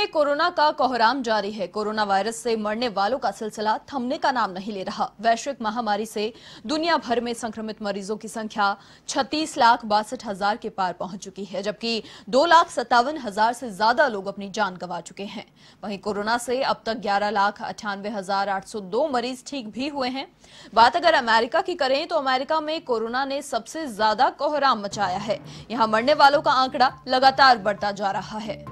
में कोरोना का कोहराम जारी है कोरोना वायरस से मरने वालों का सिलसिला थमने का नाम नहीं ले रहा वैश्विक महामारी से दुनिया भर में संक्रमित मरीजों की संख्या छत्तीस लाख बासठ हजार के पार पहुंच चुकी है जबकि दो लाख सत्तावन हजार से ज्यादा लोग अपनी जान गंवा चुके हैं वहीं कोरोना से अब तक ग्यारह लाख अठानवे हजार आठ सौ दो मरीज ठीक भी हुए हैं बात अगर अमेरिका की करें तो अमेरिका में कोरोना ने सबसे ज्यादा कोहराम मचाया है यहाँ मरने वालों का आंकड़ा लगातार बढ़ता जा रहा है